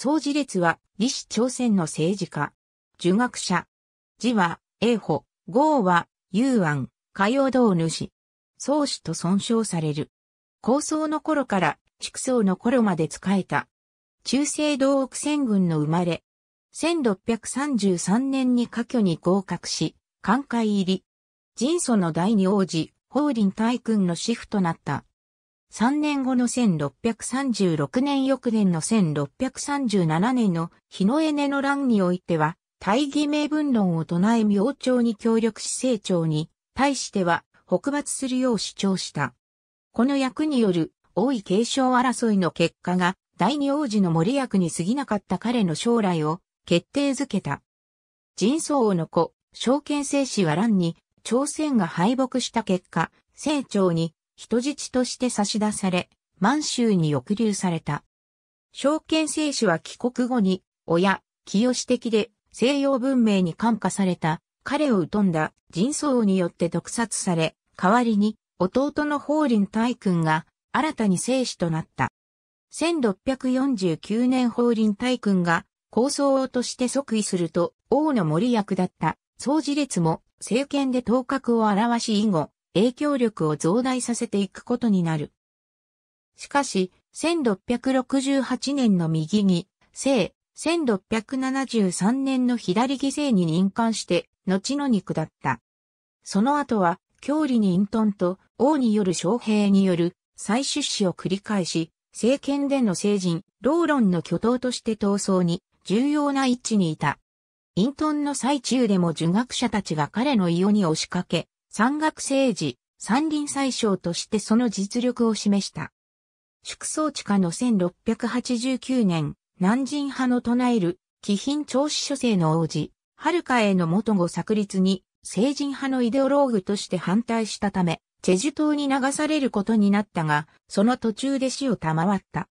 総事列は、李氏朝鮮の政治家。儒学者。字は、英保。号は、雄安、火曜道主。宗主と尊称される。高僧の頃から、畜僧の頃まで仕えた。中世道奥戦軍の生まれ。1633年に科挙に合格し、官会入り。人祖の第二王子、法輪大君の主父となった。3年後の1636年翌年の1637年の日のエネの乱においては、大義名分論を唱え明朝に協力し成長に、対しては、北伐するよう主張した。この役による、王位継承争いの結果が、第二王子の森役に過ぎなかった彼の将来を、決定づけた。人相王の子、証券聖子は乱に、朝鮮が敗北した結果、清朝に人質として差し出され、満州に抑留された。証券聖死は帰国後に、親、清私的で西洋文明に感化された彼を疎んだ人相によって毒殺され、代わりに弟の法林大君が新たに生死となった。1649年法林大君が構想王として即位すると王の森役だった総司列も政権で頭角を現し以後、影響力を増大させていくことになる。しかし、1668年の右に、正、1673年の左犠牲に任官して、後の肉だった。その後は、郷里に隠遁と王による将兵による再出資を繰り返し、政権での成人、ローロンの巨頭として闘争に重要な位置にいた。隠遁の最中でも儒学者たちが彼の異様に押しかけ、山岳政治、山林宰相としてその実力を示した。祝草地下の1689年、南人派の唱える、貴賓長子諸生の王子、遥かへの元後作立に、成人派のイデオローグとして反対したため、チェジュ島に流されることになったが、その途中で死を賜った。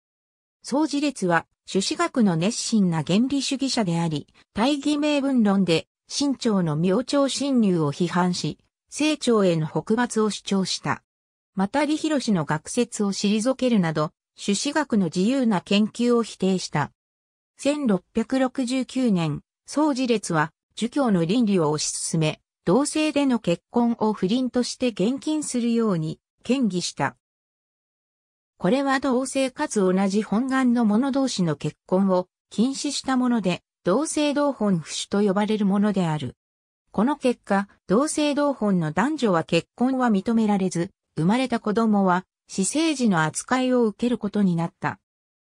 総事列は、朱子学の熱心な原理主義者であり、大義名分論で、清朝の明朝侵入を批判し、清長への北伐を主張した。また李博の学説を退けるなど、朱子学の自由な研究を否定した。1669年、総自列は、儒教の倫理を推し進め、同性での結婚を不倫として厳禁するように、建議した。これは同性かつ同じ本願の者同士の結婚を禁止したもので、同性同本不主と呼ばれるものである。この結果、同性同本の男女は結婚は認められず、生まれた子供は、私生児の扱いを受けることになった。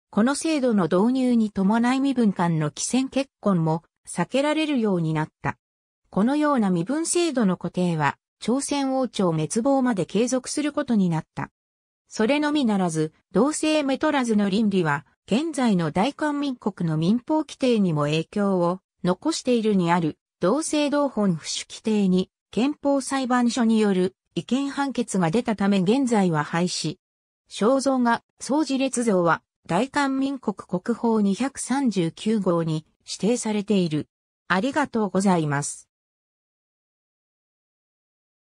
この制度の導入に伴い身分間の既戦結婚も避けられるようになった。このような身分制度の固定は、朝鮮王朝滅亡まで継続することになった。それのみならず、同性メトラズの倫理は、現在の大韓民国の民法規定にも影響を残しているにある同性同本不主規定に憲法裁判所による違憲判決が出たため現在は廃止。肖像画、総事列像は大韓民国国宝239号に指定されている。ありがとうございます。